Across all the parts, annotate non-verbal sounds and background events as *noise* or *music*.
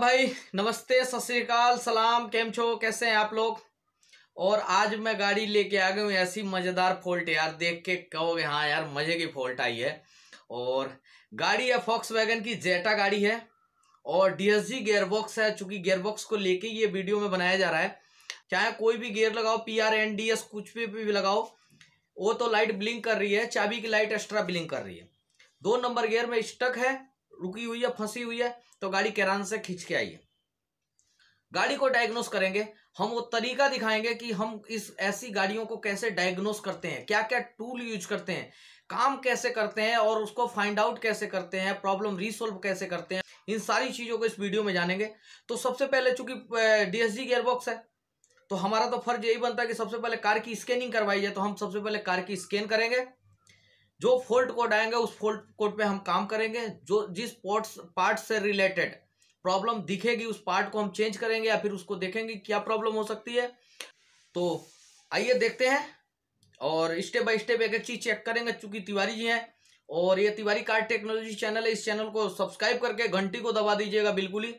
भाई नमस्ते सत सलाम केम छो कैसे हैं आप लोग और आज मैं गाड़ी लेके आ गई हूँ ऐसी मज़ेदार फॉल्ट यार देख के कहोगे हाँ यार मज़े की फॉल्ट आई है और गाड़ी है फॉक्स वैगन की जेटा गाड़ी है और डीएसजी गियरबॉक्स है चूंकि गियरबॉक्स को लेके ये वीडियो में बनाया जा रहा है चाहे कोई भी गियर लगाओ P R N D S कुछ भी, भी लगाओ वो तो लाइट ब्लिंक कर रही है चाबी की लाइट एक्स्ट्रा ब्लिंक कर रही है दो नंबर गियर में स्टक है रुकी हुई है फंसी हुई है तो गाड़ी केरान से खींच के आइए गाड़ी को डायग्नोस करेंगे हम वो तरीका दिखाएंगे कि हम इस ऐसी गाड़ियों को कैसे डायग्नोस करते हैं क्या क्या टूल यूज करते हैं काम कैसे करते हैं और उसको फाइंड आउट कैसे करते हैं प्रॉब्लम रिसोल्व कैसे करते हैं इन सारी चीज़ों को इस वीडियो में जानेंगे तो सबसे पहले चूंकि डीएसजी गेयरबॉक्स है तो हमारा तो फर्ज यही बनता है कि सबसे पहले कार की स्कैनिंग करवाई जाए तो हम सबसे पहले कार की स्कैन करेंगे जो फोल्ट कोड आएंगे उस फोल्ट कोड पे हम काम करेंगे जो जिस पोर्ट्स पार्ट से रिलेटेड प्रॉब्लम दिखेगी उस पार्ट को हम चेंज करेंगे या फिर उसको देखेंगे क्या प्रॉब्लम हो सकती है तो आइए देखते हैं और स्टेप बाय स्टेप एक एक चीज़ चेक करेंगे चूंकि तिवारी जी हैं और ये तिवारी कार्ड टेक्नोलॉजी चैनल है इस चैनल को सब्सक्राइब करके घंटी को दबा दीजिएगा बिल्कुल ही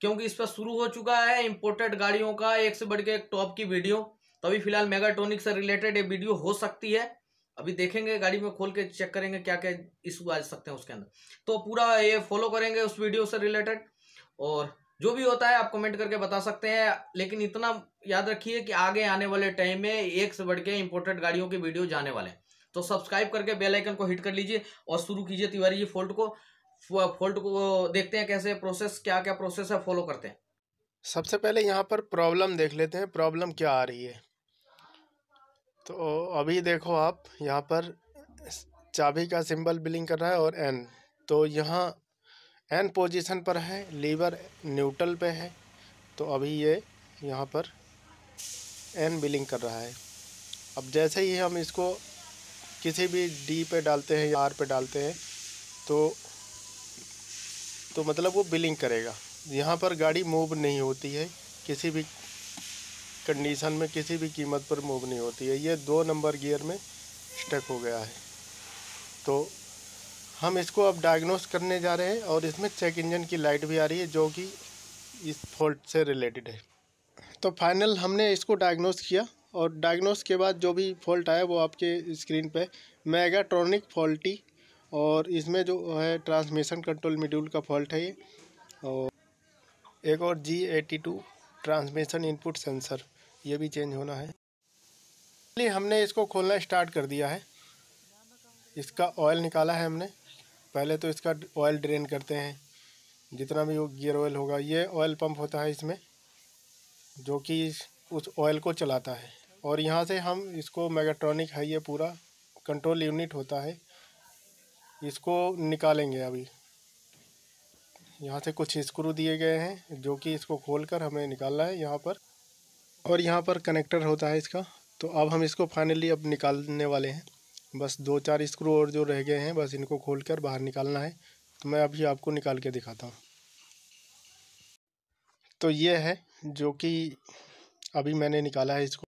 क्योंकि इस पर शुरू हो चुका है इम्पोर्टेड गाड़ियों का एक से बढ़ के एक टॉप की वीडियो तो फिलहाल मेगाटोनिक से रिलेटेड ये वीडियो हो सकती है अभी देखेंगे गाड़ी में खोल के चेक करेंगे क्या क्या इशू आ सकते हैं उसके अंदर तो पूरा ये फॉलो करेंगे उस वीडियो से रिलेटेड और जो भी होता है आप कमेंट करके बता सकते हैं लेकिन इतना याद रखिए कि आगे आने वाले टाइम में एक से बढ़ के इंपोर्टेड गाड़ियों के वीडियो जाने वाले हैं तो सब्सक्राइब करके बेल आइकन को हिट कर लीजिए और शुरू कीजिए तिवारी जी फोल्ट को फोल्ट को देखते हैं कैसे प्रोसेस क्या क्या प्रोसेस है फॉलो करते हैं सबसे पहले यहाँ पर प्रॉब्लम देख लेते हैं प्रॉब्लम क्या आ रही है तो अभी देखो आप यहाँ पर चाबी का सिंबल बिलिंग कर रहा है और एन तो यहाँ एन पोजीशन पर है लीवर न्यूट्रल पे है तो अभी ये यहाँ पर एन बिलिंग कर रहा है अब जैसे ही हम इसको किसी भी डी पे डालते हैं या आर पे डालते हैं तो तो मतलब वो बिलिंग करेगा यहाँ पर गाड़ी मूव नहीं होती है किसी भी कंडीशन में किसी भी कीमत पर मूव नहीं होती है ये दो नंबर गियर में स्टक हो गया है तो हम इसको अब डायग्नोस करने जा रहे हैं और इसमें चेक इंजन की लाइट भी आ रही है जो कि इस फॉल्ट से रिलेटेड है तो फाइनल हमने इसको डायग्नोस किया और डायग्नोस के बाद जो भी फॉल्ट आया वो आपके स्क्रीन पे मेगाट्रॉनिक फॉल्टी और इसमें जो है ट्रांसमिशन कंट्रोल मिड्यूल का फॉल्ट है ये और एक और G eighty two transmission input sensor ये भी चेंज होना है चलिए हमने इसको खोलना स्टार्ट कर दिया है इसका ऑयल निकाला है हमने पहले तो इसका ऑयल ड्रेन करते हैं जितना भी वो गियर ऑयल होगा ये ऑयल पंप होता है इसमें जो कि उस ऑयल को चलाता है और यहाँ से हम इसको मेगाट्रॉनिक है ये पूरा कंट्रोल यूनिट होता है इसको निकालेंगे अभी यहाँ से कुछ स्क्रू दिए गए हैं जो कि इसको खोलकर हमें निकालना है यहाँ पर और यहाँ पर कनेक्टर होता है इसका तो अब हम इसको फाइनली अब निकालने वाले हैं बस दो चार स्क्रू और जो रह गए हैं बस इनको खोल कर बाहर निकालना है तो मैं अभी आपको निकाल के दिखाता हूँ तो ये है जो कि अभी मैंने निकाला है इसको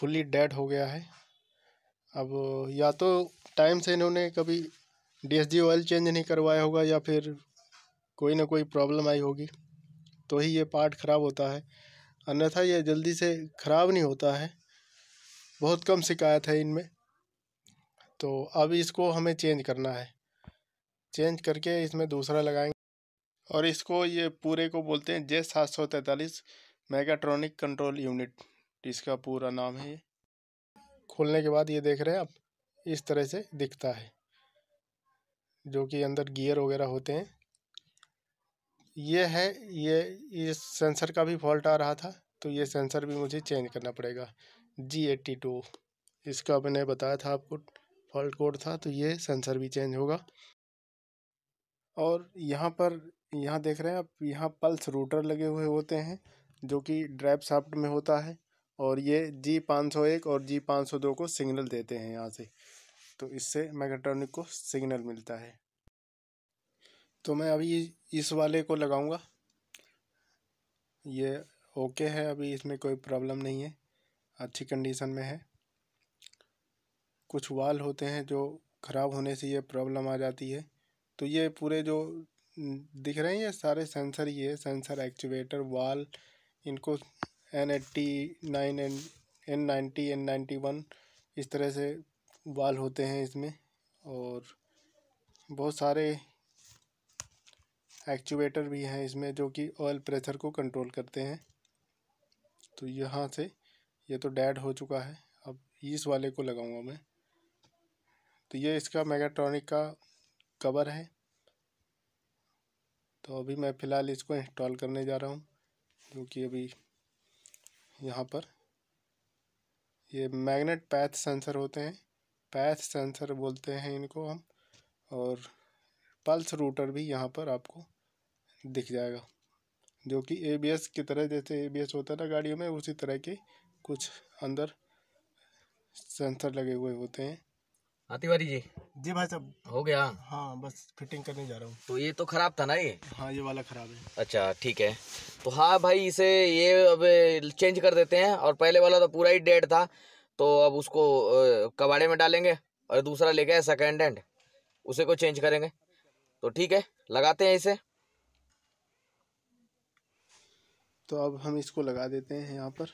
फुली डेड हो गया है अब या तो टाइम से इन्होंने कभी डीएसडी ऑयल चेंज नहीं करवाया होगा या फिर कोई ना कोई प्रॉब्लम आई होगी तो ही ये पार्ट ख़राब होता है अन्यथा ये जल्दी से ख़राब नहीं होता है बहुत कम शिकायत है इनमें तो अब इसको हमें चेंज करना है चेंज करके इसमें दूसरा लगाएंगे और इसको ये पूरे को बोलते हैं जे सात सौ तैंतालीस मेगाट्रॉनिक कंट्रोल यूनिट इसका पूरा नाम है ये खोलने के बाद ये देख रहे हैं आप इस तरह से दिखता है जो कि अंदर गियर वगैरह होते हैं ये है ये इस सेंसर का भी फॉल्ट आ रहा था तो ये सेंसर भी मुझे चेंज करना पड़ेगा जी एट्टी टू इसका मैंने बताया था आपको फॉल्ट कोड था तो ये सेंसर भी चेंज होगा और यहाँ पर यहाँ देख रहे हैं आप यहाँ पल्स रूटर लगे हुए होते हैं जो कि ड्राइव साफ्ट में होता है और ये जी पाँच सौ एक और जी पाँच सौ दो को सिग्नल देते हैं यहाँ से तो इससे मैकेट्रॉनिक को सिग्नल मिलता है तो मैं अभी इस वाले को लगाऊंगा ये ओके है अभी इसमें कोई प्रॉब्लम नहीं है अच्छी कंडीशन में है कुछ वाल होते हैं जो ख़राब होने से ये प्रॉब्लम आ जाती है तो ये पूरे जो दिख रहे हैं ये सारे सेंसर ही है सेंसर एक्चुएटर वाल इनको N eighty nine N N ninety N ninety one इस तरह से वाल होते हैं इसमें और बहुत सारे एक्चुएटर भी हैं इसमें जो कि ऑयल प्रेशर को कंट्रोल करते हैं तो यहाँ से ये तो डैड हो चुका है अब इस वाले को लगाऊंगा मैं तो ये इसका मेगाट्रॉनिक का कवर है तो अभी मैं फ़िलहाल इसको इंस्टॉल करने जा रहा हूँ जो कि अभी यहाँ पर ये मैग्नेट पैथ सेंसर होते हैं पैथ सेंसर बोलते हैं इनको हम और पल्स रूटर भी यहाँ पर आपको दिख जाएगा जो कि ए की तरह जैसे ए होता है ना गाड़ियों में उसी तरह के कुछ अंदर सेंसर लगे हुए होते हैं आतिवारी जी जी भाई साहब हो गया हाँ बस फिटिंग करने जा रहा हूँ तो ये तो खराब था ना ये हाँ ये वाला खराब है अच्छा ठीक है तो हाँ भाई इसे ये अब चेंज कर देते हैं और पहले वाला तो पूरा ही डेड था तो अब उसको कबाड़े में डालेंगे और दूसरा ले सेकेंड हैंड उसे को चेंज करेंगे तो ठीक है लगाते हैं इसे तो अब हम इसको लगा देते हैं यहाँ पर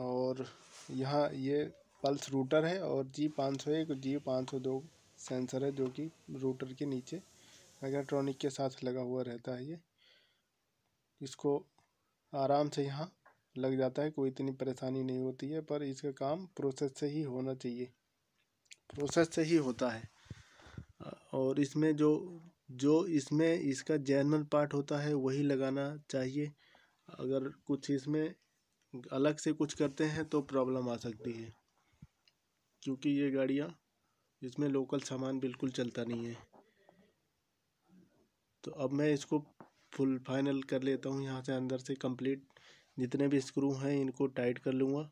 और यहाँ ये पल्स रूटर है और जी पाँच सौ एक जी पाँच सौ दो सेंसर है जो कि रूटर के नीचे इलेक्ट्रॉनिक के साथ लगा हुआ रहता है ये इसको आराम से यहाँ लग जाता है कोई इतनी परेशानी नहीं होती है पर इसका काम प्रोसेस से ही होना चाहिए प्रोसेस से ही होता है और इसमें जो जो इसमें इसका जैनमल पार्ट होता है वही लगाना चाहिए अगर कुछ इसमें अलग से कुछ करते हैं तो प्रॉब्लम आ सकती है क्योंकि ये गाड़ियाँ इसमें लोकल सामान बिल्कुल चलता नहीं है तो अब मैं इसको फुल फाइनल कर लेता हूँ यहाँ से अंदर से कंप्लीट जितने भी स्क्रू हैं इनको टाइट कर लूँगा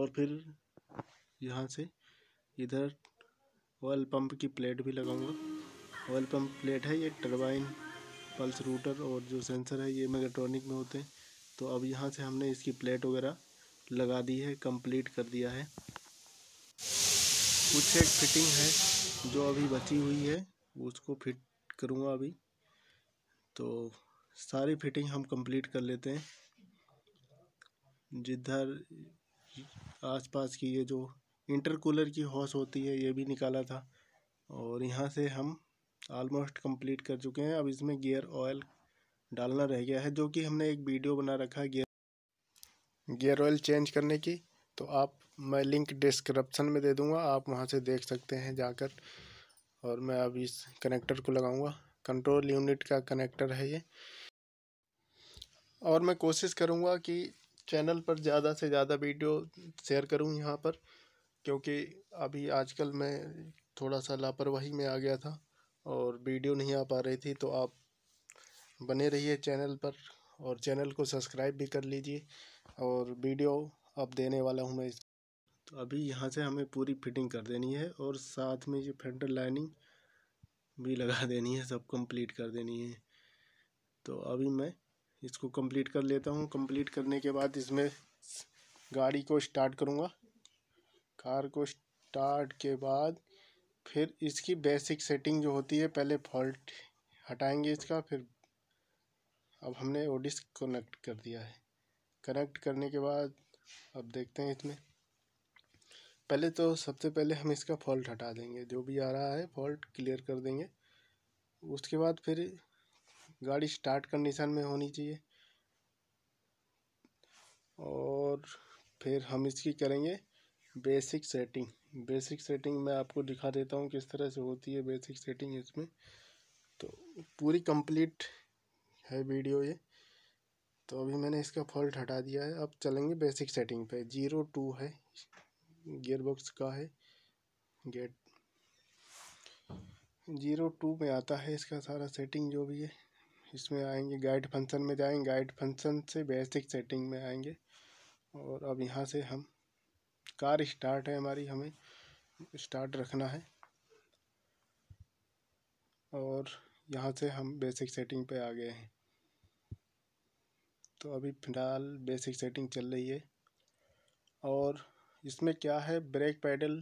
और फिर यहाँ से इधर ऑयल पंप की प्लेट भी लगाऊंगा ऑयल पंप प्लेट है ये टरबाइन पल्स रूटर और जो सेंसर है ये मेगाट्रॉनिक में होते हैं तो अब यहाँ से हमने इसकी प्लेट वगैरह लगा दी है कंप्लीट कर दिया है कुछ एक फिटिंग है जो अभी बची हुई है उसको फिट करूँगा अभी तो सारी फिटिंग हम कंप्लीट कर लेते हैं जिधर आसपास की ये जो इंटरकूलर की हौस होती है ये भी निकाला था और यहाँ से हम आलमोस्ट कंप्लीट कर चुके हैं अब इसमें गियर ऑयल डालना रह गया है जो कि हमने एक वीडियो बना रखा है गियर गियर ऑयल चेंज करने की तो आप मैं लिंक डिस्क्रिप्शन में दे दूँगा आप वहाँ से देख सकते हैं जाकर और मैं अब इस कनेक्टर को लगाऊंगा कंट्रोल यूनिट का कनेक्टर है ये और मैं कोशिश करूँगा कि चैनल पर ज़्यादा से ज़्यादा वीडियो शेयर करूँ यहाँ पर क्योंकि अभी आजकल मैं थोड़ा सा लापरवाही में आ गया था और वीडियो नहीं आ पा रही थी तो आप बने रहिए चैनल पर और चैनल को सब्सक्राइब भी कर लीजिए और वीडियो अब देने वाला हूँ मैं तो अभी यहाँ से हमें पूरी फिटिंग कर देनी है और साथ में ये फेंटर लाइनिंग भी लगा *laughs* देनी है सब कंप्लीट कर देनी है तो अभी मैं इसको कंप्लीट कर लेता हूँ कंप्लीट करने के बाद इसमें गाड़ी को स्टार्ट करूँगा कार को स्टार्ट के बाद फिर इसकी बेसिक सेटिंग जो होती है पहले फॉल्ट हटाएंगे इसका फिर अब हमने डिस्क कनेक्ट कर दिया है कनेक्ट करने के बाद अब देखते हैं इसमें पहले तो सबसे पहले हम इसका फॉल्ट हटा देंगे जो भी आ रहा है फॉल्ट क्लियर कर देंगे उसके बाद फिर गाड़ी स्टार्ट कंडीशन में होनी चाहिए और फिर हम इसकी करेंगे बेसिक सेटिंग बेसिक सेटिंग मैं आपको दिखा देता हूँ किस तरह से होती है बेसिक सेटिंग इसमें तो पूरी कंप्लीट है वीडियो ये तो अभी मैंने इसका फॉल्ट हटा दिया है अब चलेंगे बेसिक सेटिंग पे जीरो टू है गियरबॉक्स का है गेट जीरो टू में आता है इसका सारा सेटिंग जो भी है इसमें आएंगे गाइड फंक्शन में जाएंगे गाइड फंक्शन से बेसिक सेटिंग में आएंगे और अब यहाँ से हम कार स्टार्ट है हमारी हमें स्टार्ट रखना है और यहाँ से हम बेसिक सेटिंग पे आ गए हैं तो अभी फ़िलहाल बेसिक सेटिंग चल रही है और इसमें क्या है ब्रेक पैडल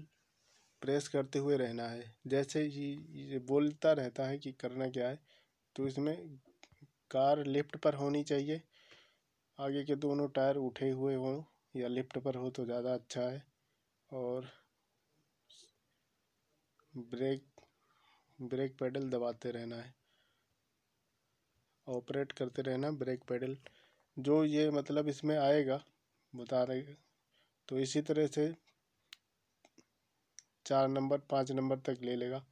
प्रेस करते हुए रहना है जैसे ही ये बोलता रहता है कि करना क्या है तो इसमें कार लिफ्ट पर होनी चाहिए आगे के दोनों टायर उठे हुए हों या लिफ्ट पर हो तो ज़्यादा अच्छा है और ब्रेक ब्रेक पैडल दबाते रहना है ऑपरेट करते रहना ब्रेक पैडल जो ये मतलब इसमें आएगा बता रहे तो इसी तरह से चार नंबर पाँच नंबर तक ले लेगा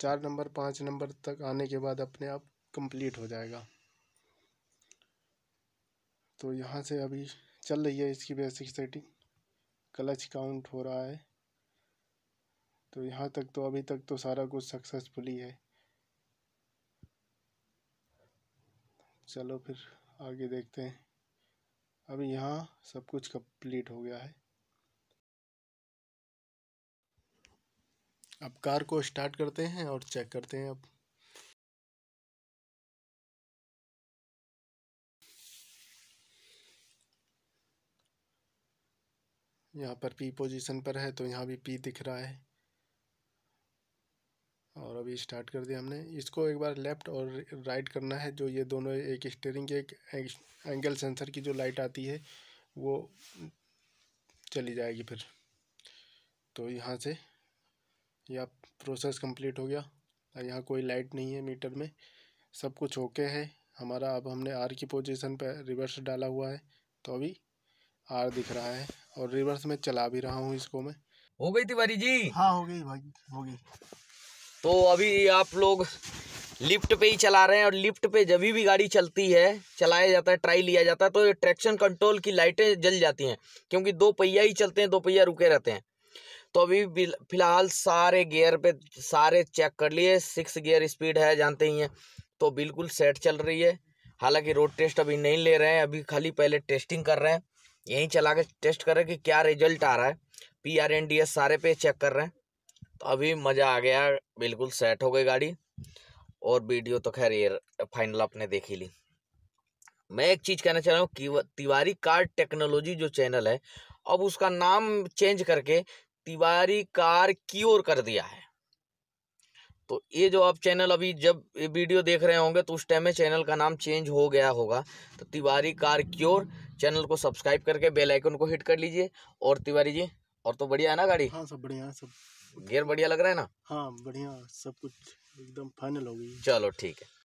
चार नंबर पाँच नंबर तक आने के बाद अपने आप कंप्लीट हो जाएगा तो यहाँ से अभी चल रही है इसकी बेसिक सेटिंग क्लच काउंट हो रहा है तो यहाँ तक तो अभी तक तो सारा कुछ सक्सेसफुली है चलो फिर आगे देखते हैं अभी यहाँ सब कुछ कंप्लीट हो गया है अब कार को स्टार्ट करते हैं और चेक करते हैं अब यहाँ पर पी पोजीशन पर है तो यहाँ भी पी दिख रहा है और अभी स्टार्ट कर दिया हमने इसको एक बार लेफ़्ट और राइट करना है जो ये दोनों एक स्टेयरिंग के एक, एंगल सेंसर की जो लाइट आती है वो चली जाएगी फिर तो यहाँ से यह प्रोसेस कंप्लीट हो गया और यहाँ कोई लाइट नहीं है मीटर में सब कुछ ओके है हमारा अब हमने आर की पोजीशन पर रिवर्स डाला हुआ है तो अभी आर दिख रहा है और रिवर्स में चला भी रहा हूँ इसको मैं हो गई तिवारी जी हाँ हो गई भाई हो गई तो अभी आप लोग लिफ्ट पे ही चला रहे हैं और लिफ्ट पे जब भी गाड़ी चलती है चलाया जाता है ट्राई लिया जाता है तो ट्रैक्शन कंट्रोल की लाइटें जल जाती हैं क्योंकि दो पहिया ही चलते हैं दो पहिया रुके रहते हैं तो अभी फिलहाल सारे गियर पे सारे चेक कर लिए सिक्स गियर स्पीड है जानते ही हैं तो बिल्कुल सेट चल रही है हालांकि रोड टेस्ट अभी नहीं ले रहे हैं अभी खाली पहले टेस्टिंग कर रहे हैं यहीं चला के टेस्ट कर रहे हैं कि क्या रिजल्ट आ रहा है P R N D S सारे पे चेक कर रहे हैं तो अभी मज़ा आ गया बिल्कुल सेट हो गई गाड़ी और वीडियो तो खैर ये फाइनल आपने देख ही ली मैं एक चीज़ कहना चाह रहा हूँ तिवारी कार टेक्नोलॉजी जो चैनल है अब उसका नाम चेंज करके तिवारी कार की ओर कर दिया है तो ये जो आप चैनल अभी जब ये वीडियो देख रहे होंगे तो उस टाइम में चैनल का नाम चेंज हो गया होगा तो तिवारी कार क्योर चैनल को सब्सक्राइब करके बेल आइकन को हिट कर लीजिए और तिवारी जी और तो बढ़िया है ना गाड़ी हाँ सब बढ़िया सब गियर बढ़िया लग रहा है ना हाँ बढ़िया सब कुछ एकदम फाइनल हो गई चलो ठीक है